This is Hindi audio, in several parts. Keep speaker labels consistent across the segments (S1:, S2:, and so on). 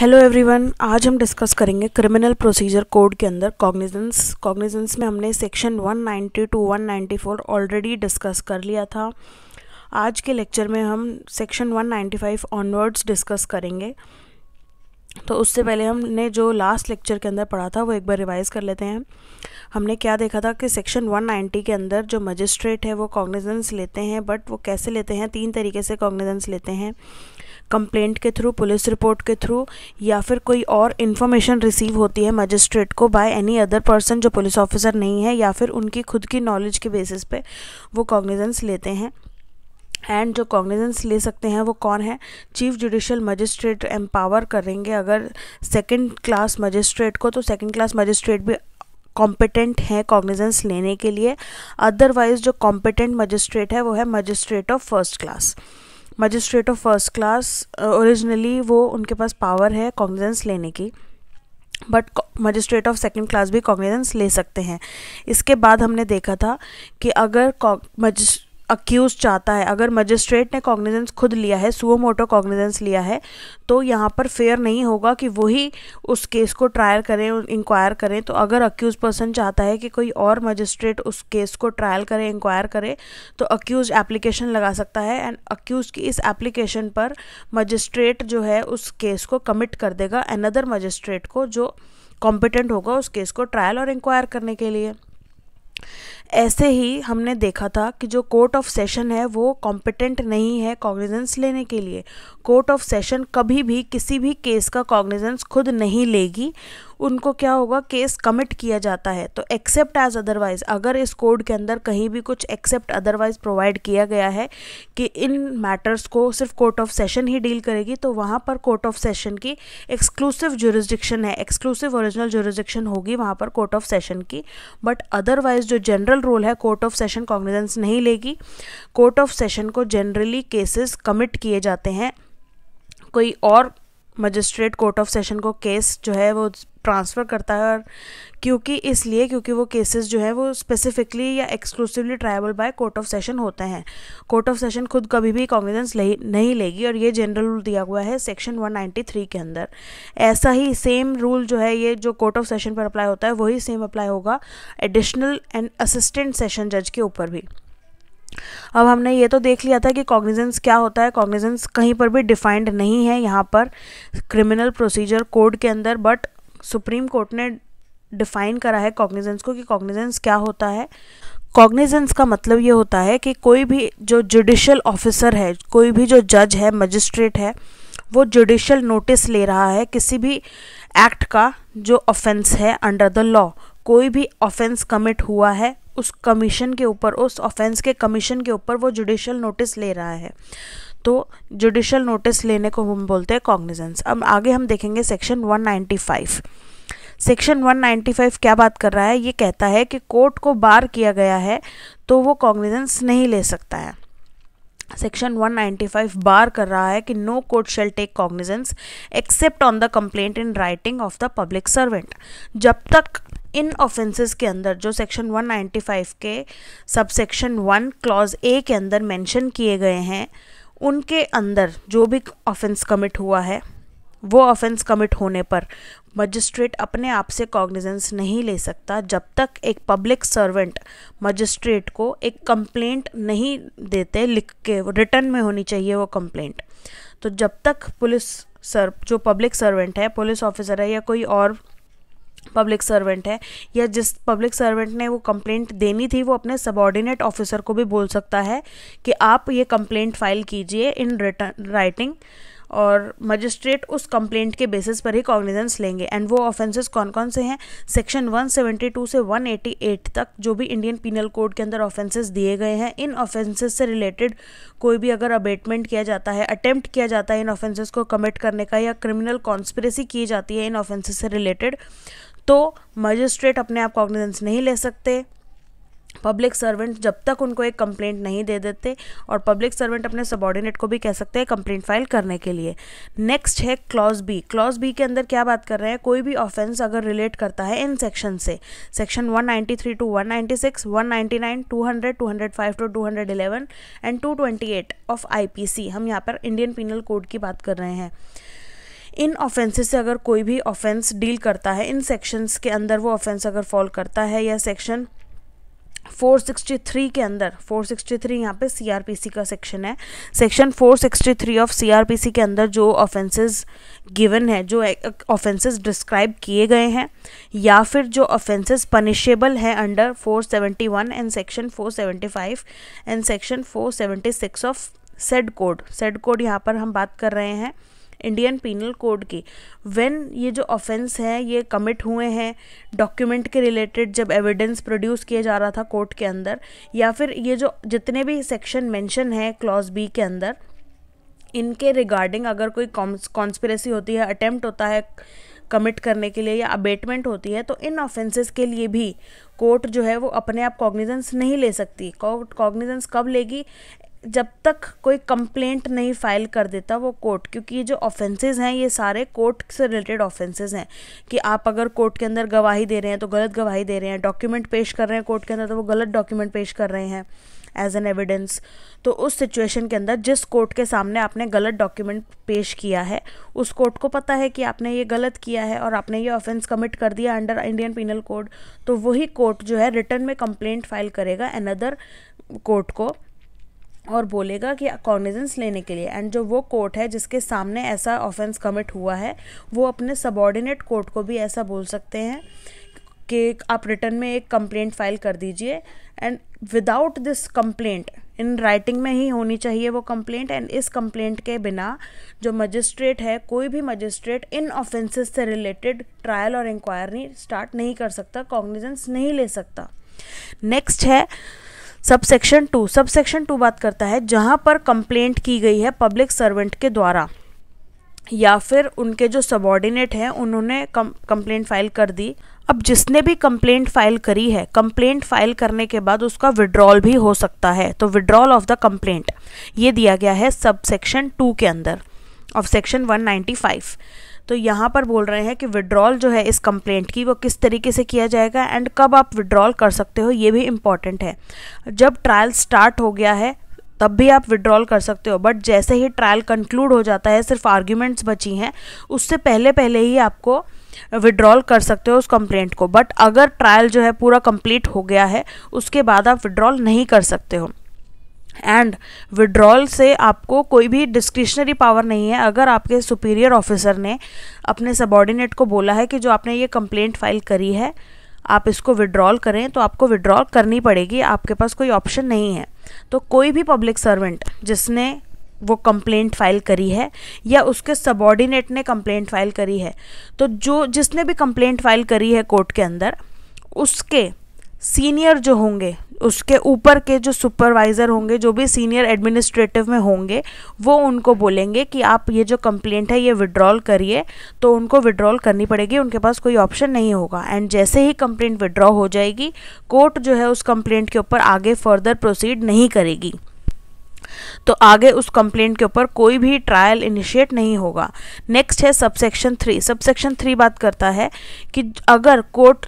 S1: हेलो एवरीवन आज हम डिस्कस करेंगे क्रिमिनल प्रोसीजर कोड के अंदर कॉग्निजेंस कॉग्निजेंस में हमने सेक्शन 190 टू 194 ऑलरेडी डिस्कस कर लिया था आज के लेक्चर में हम सेक्शन 195 ऑनवर्ड्स डिस्कस करेंगे तो उससे पहले हमने जो लास्ट लेक्चर के अंदर पढ़ा था वो एक बार रिवाइज़ कर लेते हैं हमने क्या देखा था कि सेक्शन 190 के अंदर जो मजिस्ट्रेट है वो कॉग्निजेंस लेते हैं बट वो कैसे लेते हैं तीन तरीके से कॉग्निजेंस लेते हैं कंप्लेंट के थ्रू पुलिस रिपोर्ट के थ्रू या फिर कोई और इन्फॉर्मेशन रिसीव होती है मजिस्ट्रेट को बाय एनी अदर पर्सन जो पुलिस ऑफिसर नहीं है या फिर उनकी खुद की नॉलेज के बेसिस पे वो कॉग्निजेंस लेते हैं एंड जो कॉग्निजेंस ले सकते हैं वो कौन है चीफ जुडिशल मजिस्ट्रेट एम्पावर करेंगे अगर सेकेंड क्लास मजिस्ट्रेट को तो सेकेंड क्लास मजिस्ट्रेट भी कॉम्पिटेंट हैं कॉग्निजेंस लेने के लिए अदरवाइज जो कॉम्पिटेंट मजिस्ट्रेट है वो है magistrate of first class magistrate of first class originally वो उनके पास पावर है कॉग्निजेंस लेने की but magistrate of second class भी कॉग्निजेंस ले सकते हैं इसके बाद हमने देखा था कि अगर मजिस्ट्रेट अक्यूज चाहता है अगर मजिस्ट्रेट ने कॉग्निजेंस खुद लिया है सुओ मोटो कॉग्निजेंस लिया है तो यहाँ पर फेयर नहीं होगा कि वही उस केस को ट्रायल करें इंक्वायर करें तो अगर अक्यूज पर्सन चाहता है कि कोई और मजिस्ट्रेट उस केस को ट्रायल करें इंक्वायर करे तो अक्यूज एप्लीकेशन लगा सकता है एंड अक्यूज की इस एप्लीकेशन पर मजिस्ट्रेट जो है उस केस को कमिट कर देगा अनदर मजिस्ट्रेट को जो कॉम्पिटेंट होगा उस केस को ट्रायल और इंक्वायर करने के लिए ऐसे ही हमने देखा था कि जो कोर्ट ऑफ सेशन है वो कॉम्पिटेंट नहीं है कॉग्निजेंस लेने के लिए कोर्ट ऑफ सेशन कभी भी किसी भी केस का कॉग्निजेंस खुद नहीं लेगी उनको क्या होगा केस कमिट किया जाता है तो एक्सेप्ट एज अदरवाइज अगर इस कोड के अंदर कहीं भी कुछ एक्सेप्ट अदरवाइज प्रोवाइड किया गया है कि इन मैटर्स को सिर्फ कोर्ट ऑफ सेशन ही डील करेगी तो वहाँ पर कोर्ट ऑफ सेशन की एक्सक्लूसिव जुरिस्डिक्शन है एक्सक्लूसिव ओरिजिनल जुरिस्डिक्शन होगी वहाँ पर कोर्ट ऑफ सेशन की बट अदरवाइज जो जनरल रूल है कोर्ट ऑफ सेशन कॉग्निजेंस नहीं लेगी कोर्ट ऑफ सेशन को जनरली केसेस कमिट किए जाते हैं कोई और मजिस्ट्रेट कोर्ट ऑफ सेशन को केस जो है वो ट्रांसफ़र करता है और क्योंकि इसलिए क्योंकि वो केसेस जो है वो स्पेसिफिकली या exclusively triable by court of session होते हैं कोर्ट ऑफ सेशन खुद कभी भी कॉन्विडेंस ले, नहीं लेगी और ये जनरल रूल दिया हुआ है सेक्शन 193 के अंदर ऐसा ही सेम रूल जो है ये जो कोर्ट ऑफ सेशन पर अप्लाई होता है वही सेम अप्लाई होगा एडिशनल एंड असिस्टेंट सेशन जज के ऊपर भी अब हमने ये तो देख लिया था कि कॉग्निजेंस क्या होता है कॉग्निजेंस कहीं पर भी डिफाइंड नहीं है यहाँ पर क्रिमिनल प्रोसीजर कोड के अंदर बट सुप्रीम कोर्ट ने डिफाइन करा है कॉग्निजेंस को कि कॉग्निजेंस क्या होता है कॉग्निजेंस का मतलब ये होता है कि कोई भी जो जुडिशल ऑफिसर है कोई भी जो जज है मजिस्ट्रेट है वो जुडिशल नोटिस ले रहा है किसी भी एक्ट का जो ऑफेंस है अंडर द लॉ कोई भी ऑफेंस कमिट हुआ है उस कमीशन के ऊपर उस ऑफेंस के कमीशन के ऊपर वो जुडिशल नोटिस ले रहा है तो जुडिशल नोटिस लेने को हम बोलते हैं कॉग्निजेंस अब आगे हम देखेंगे सेक्शन 195 सेक्शन 195 क्या बात कर रहा है ये कहता है कि कोर्ट को बार किया गया है तो वो कॉग्निजेंस नहीं ले सकता है सेक्शन 195 बार कर रहा है कि no court shall take cognizance except on the complaint in writing of the public servant जब तक इन ऑफेंसेस के अंदर जो सेक्शन 195 के सबसेक्शन वन क्लॉज ए के अंदर मेंशन किए गए हैं उनके अंदर जो भी ऑफेंस कमिट हुआ है वो ऑफेंस कमिट होने पर मजिस्ट्रेट अपने आप से कॉग्निजेंस नहीं ले सकता जब तक एक पब्लिक सर्वेंट मजिस्ट्रेट को एक कंप्लेंट नहीं देते लिख के रिटर्न में होनी चाहिए वो कंप्लेंट तो जब तक पुलिस सर जो पब्लिक सर्वेंट है पुलिस ऑफिसर है या कोई और पब्लिक सर्वेंट है या जिस पब्लिक सर्वेंट ने वो कंप्लेंट देनी थी वो अपने सबॉर्डिनेट ऑफिसर को भी बोल सकता है कि आप ये कंप्लेंट फाइल कीजिए इन रिटर्न राइटिंग और मजिस्ट्रेट उस कंप्लेंट के बेसिस पर ही कॉग्निजेंस लेंगे एंड वो ऑफेंसेस कौन कौन से हैं सेक्शन 172 से 188 तक जो भी इंडियन पिनल कोड के अंदर ऑफेंसेस दिए गए हैं इन ऑफेंसेस से रिलेटेड कोई भी अगर अबेटमेंट किया जाता है अटेम्प्ट किया जाता है इन ऑफेंसेस को कमिट करने का या क्रिमिनल कॉन्स्परेसी की जाती है इन ऑफेंसेस से रिलेटेड तो मजिस्ट्रेट अपने आप कॉग्निजेंस नहीं ले सकते पब्लिक सर्वेंट जब तक उनको एक कंप्लेंट नहीं दे देते और पब्लिक सर्वेंट अपने सबॉर्डिनेट को भी कह सकते हैं कंप्लेंट फाइल करने के लिए नेक्स्ट है क्लॉज बी क्लॉज बी के अंदर क्या बात कर रहे हैं कोई भी ऑफेंस अगर रिलेट करता है इन सेक्शन से section 193 to 196, 199, 200, 205 to 211 and 228 of IPC हम यहाँ पर इंडियन पिनल कोड की बात कर रहे हैं इन ऑफेंसेस से अगर कोई भी ऑफेंस डील करता है इन सेक्शंस के अंदर वो ऑफेंस अगर फॉल करता है या सेक्शन 463 के अंदर 463 यहाँ पी सीआरपीसी का सेक्शन है सेक्शन 463 ऑफ सीआरपीसी के अंदर जो ऑफेंसेस गिवन है जो ऑफेंसेस डिस्क्राइब किए गए हैं या फिर जो ऑफेंसेस पनिशेबल है under 471 and section 475 and section 476 of said code said code यहाँ पर हम बात कर रहे हैं इंडियन पीनल कोड के व्हेन ये जो ऑफेंस है ये कमिट हुए हैं डॉक्यूमेंट के रिलेटेड जब एविडेंस प्रोड्यूस किया जा रहा था कोर्ट के अंदर या फिर ये जो जितने भी सेक्शन मेंशन है क्लॉज बी के अंदर इनके रिगार्डिंग अगर कोई कॉन्स्पिरेसी होती है अटेम्प्ट होता है कमिट करने के लिए या अबेटमेंट होती है तो इन ऑफेंसेस के लिए भी कोर्ट जो है वो अपने आप कॉग्निजेंस नहीं ले सकती कोर्ट कॉग्निजेंस कब लेगी जब तक कोई कंप्लेंट नहीं फाइल कर देता वो कोर्ट क्योंकि ये जो ऑफेंसेस हैं ये सारे कोर्ट से रिलेटेड ऑफेंसेस हैं कि आप अगर कोर्ट के अंदर गवाही दे रहे हैं तो गलत गवाही दे रहे हैं डॉक्यूमेंट पेश कर रहे हैं कोर्ट के अंदर तो वो गलत डॉक्यूमेंट पेश कर रहे हैं एज एन एविडेंस तो उस सिचुएशन के अंदर जिस कोर्ट के सामने आपने गलत डॉक्यूमेंट पेश किया है उस कोर्ट को पता है कि आपने ये गलत किया है और आपने ये ऑफेंस कमिट कर दिया अंडर इंडियन पिनल कोड तो वही कोर्ट जो है रिटर्न में कंप्लेंट फाइल करेगा अनदर कोर्ट को और बोलेगा कि कॉग्निजेंस लेने के लिए एंड जो वो कोर्ट है जिसके सामने ऐसा ऑफेंस कमिट हुआ है वो अपने सबॉर्डिनेट कोर्ट को भी ऐसा बोल सकते हैं कि आप रिटर्न में एक कंप्लेंट फाइल कर दीजिए and without this complaint in writing में ही होनी चाहिए वो कंप्लेंट एंड इस कंप्लेंट के बिना जो मजिस्ट्रेट है कोई भी मजिस्ट्रेट इन ऑफेंसेस से रिलेटेड ट्रायल और इंक्वायरी स्टार्ट नहीं कर सकता कॉग्निजेंस नहीं ले सकता नेक्स्ट है sub section two sub section two बात करता है जहाँ पर कंप्लेंट की गई है पब्लिक सर्वेंट के द्वारा या फिर उनके जो सबॉर्डिनेट हैं उन्होंने कंप्लेंट फाइल कर दी अब जिसने भी कंप्लेंट फाइल करी है कंप्लेंट फाइल करने के बाद उसका विड्रॉल भी हो सकता है तो विड्रॉल ऑफ द कंप्लेंट ये दिया गया है सब सेक्शन टू के अंदर ऑफ सेक्शन 195 तो यहाँ पर बोल रहे हैं कि विड्रॉल जो है इस कंप्लेंट की वो किस तरीके से किया जाएगा एंड कब आप विड्रॉल कर सकते हो ये भी इम्पॉर्टेंट है जब ट्रायल स्टार्ट हो गया है तब भी आप विड्रॉल कर सकते हो बट जैसे ही ट्रायल कंक्लूड हो जाता है सिर्फ आर्ग्यूमेंट्स बची हैं उससे पहले पहले ही आपको विड्रॉल कर सकते हो उस कंप्लेंट को बट अगर ट्रायल जो है पूरा कंप्लीट हो गया है उसके बाद आप विड्रॉल नहीं कर सकते हो एंड विड्रॉल से आपको कोई भी डिस्क्रिशनरी पावर नहीं है अगर आपके सुपीरियर ऑफिसर ने अपने सबॉर्डिनेट को बोला है कि जो आपने ये कंप्लेंट फाइल करी है आप इसको विड्रॉल करें तो आपको विड्रॉल करनी पड़ेगी आपके पास कोई ऑप्शन नहीं है तो कोई भी पब्लिक सर्वेंट जिसने वो कंप्लेंट फाइल करी है या उसके सबॉर्डिनेट ने कंप्लेंट फाइल करी है तो जो जिसने भी कंप्लेंट फाइल करी है कोर्ट के अंदर उसके सीनियर जो होंगे उसके ऊपर के जो सुपरवाइज़र होंगे जो भी सीनियर एडमिनिस्ट्रेटिव में होंगे वो उनको बोलेंगे कि आप ये जो कंप्लेंट है ये विड्रॉल करिए तो उनको विड्रॉल करनी पड़ेगी उनके पास कोई ऑप्शन नहीं होगा एंड जैसे ही कंप्लेंट विड्रॉ हो जाएगी कोर्ट जो है उस कंप्लेंट के ऊपर आगे फर्दर प्रोसीड नहीं करेगी तो आगे उस कंप्लेंट के ऊपर कोई भी ट्रायल इनिशिएट नहीं होगा नेक्स्ट है सबसेक्शन थ्री सबसेक्शन थ्री बात करता है कि अगर कोर्ट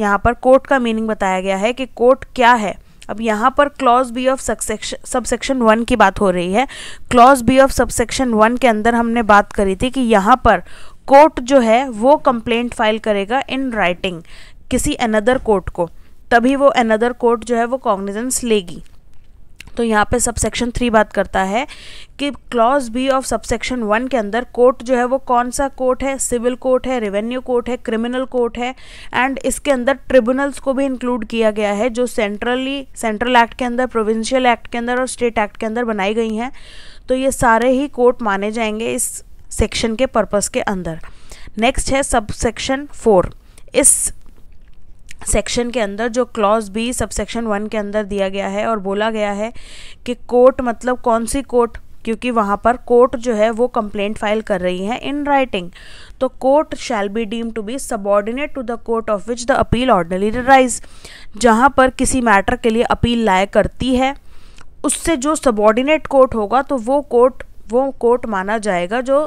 S1: यहाँ पर कोर्ट का मीनिंग बताया गया है कि कोर्ट क्या है अब यहाँ पर clause B of subsection one की बात हो रही है clause B of subsection one के अंदर हमने बात करी थी कि यहाँ पर कोर्ट जो है वो कंप्लेंट फाइल करेगा इन राइटिंग किसी अनदर कोर्ट को तभी वो अनदर कोर्ट जो है वो कॉग्निजेंस लेगी तो यहाँ पे सबसेक्शन थ्री बात करता है कि clause B of subsection one के अंदर कोर्ट जो है वो कौन सा कोर्ट है सिविल कोर्ट है रेवेन्यू कोर्ट है क्रिमिनल कोर्ट है एंड इसके अंदर ट्रिब्यूनल्स को भी इंक्लूड किया गया है जो सेंट्रली सेंट्रल एक्ट के अंदर प्रोविंशियल एक्ट के अंदर और स्टेट एक्ट के अंदर बनाई गई हैं तो ये सारे ही कोर्ट माने जाएंगे इस सेक्शन के पर्पज़ के अंदर नेक्स्ट है सबसेक्शन फोर इस सेक्शन के अंदर जो clause B sub section one के अंदर दिया गया है और बोला गया है कि कोर्ट मतलब कौन सी कोर्ट क्योंकि वहाँ पर कोर्ट जो है वो कंप्लेंट फाइल कर रही है इन राइटिंग तो court shall be deem to be subordinate to the court of which the appeal ordinarily rise जहाँ पर किसी मैटर के लिए अपील लाए करती है उससे जो सबॉर्डिनेट कोर्ट होगा तो वो कोर्ट वो कोर्ट माना जाएगा जो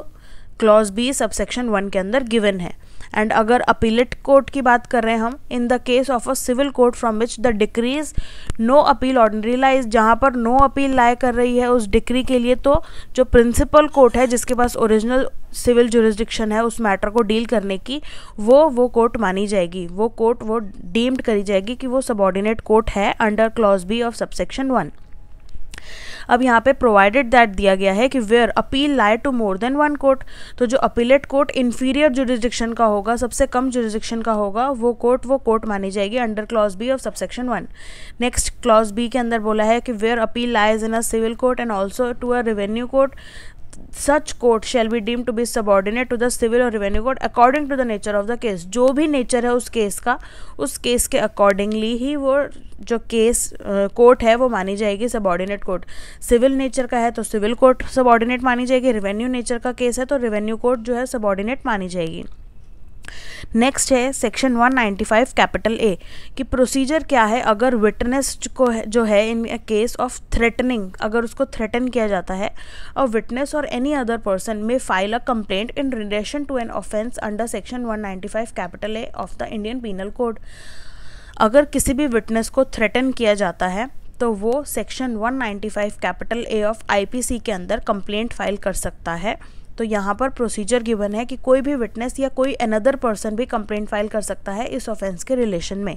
S1: क्लॉज बी सबसेक्शन वन के अंदर गिवन है एंड अगर अपीलेट कोर्ट की बात कर रहे हैं हम in the case of a civil court from which the decree is no appeal ordinary lies जहाँ पर नो अपील लाए कर रही है उस डिक्री के लिए तो जो प्रिंसिपल कोर्ट है जिसके पास ओरिजिनल सिविल जुरिस्डिक्शन है उस मैटर को डील करने की वो वो कोर्ट मानी जाएगी वो कोर्ट वो डीम्ड करी जाएगी कि वो सबॉर्डिनेट कोर्ट है under clause B of subsection one अब यहाँ पे प्रोवाइडेड दैट दिया गया है कि where appeal lie to more than one court तो जो अपीलेट कोर्ट इन्फीरियर जुरिस्डिक्शन का होगा सबसे कम जुरिस्डिक्शन का होगा वो कोर्ट वो कोर्ट मानी जाएगी under clause B of subsection one next clause B के अंदर बोला है कि where appeal lies in a civil court and also to a revenue court such court shall be deem to be subordinate to the civil और revenue court according to the nature of the case जो भी नेचर है उस केस का उस केस के अकॉर्डिंगली ही वो जो केस कोर्ट uh, है वो मानी जाएगी सबॉर्डिनेट कोर्ट सिविल नेचर का है तो सिविल कोर्ट सबॉर्डिनेट मानी जाएगी रिवेन्यू नेचर का केस है तो रेवेन्यू कोर्ट जो है सबॉर्डिनेट मानी जाएगी नेक्स्ट है सेक्शन 195 कैपिटल ए कि प्रोसीजर क्या है अगर विटनेस को जो है इन केस ऑफ थ्रेटनिंग अगर उसको थ्रेटन किया जाता है और विटनेस और एनी अदर पर्सन में file a complaint in relation to an offence under section 195 capital A of the Indian Penal Code अगर किसी भी विटनेस को थ्रेटन किया जाता है तो वो section 195 capital A of IPC के अंदर कंप्लेंट फाइल कर सकता है तो यहाँ पर प्रोसीजर गिवन है कि कोई भी विटनेस या कोई अनदर पर्सन भी कंप्लेंट फाइल कर सकता है इस ऑफेंस के रिलेशन में